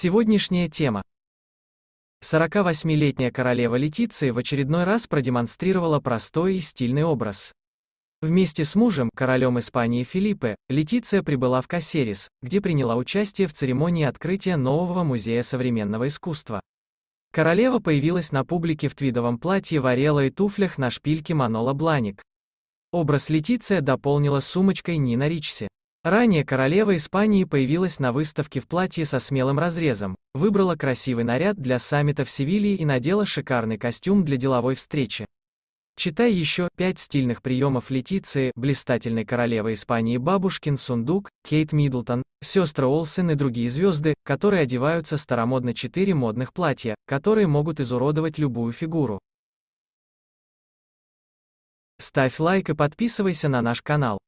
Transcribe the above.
Сегодняшняя тема. 48-летняя королева Летиция в очередной раз продемонстрировала простой и стильный образ. Вместе с мужем, королем Испании Филиппе, Летиция прибыла в Кассерис, где приняла участие в церемонии открытия нового музея современного искусства. Королева появилась на публике в твидовом платье варела и туфлях на шпильке Манола Бланик. Образ Летиция дополнила сумочкой Нина Ричси. Ранее королева Испании появилась на выставке в платье со смелым разрезом, выбрала красивый наряд для саммита в Севилье и надела шикарный костюм для деловой встречи. Читай еще пять стильных приемов Летиции, блистательной королевы Испании Бабушкин, Сундук, Кейт Миддлтон, сестры Олсен и другие звезды, которые одеваются старомодно четыре модных платья, которые могут изуродовать любую фигуру. Ставь лайк и подписывайся на наш канал.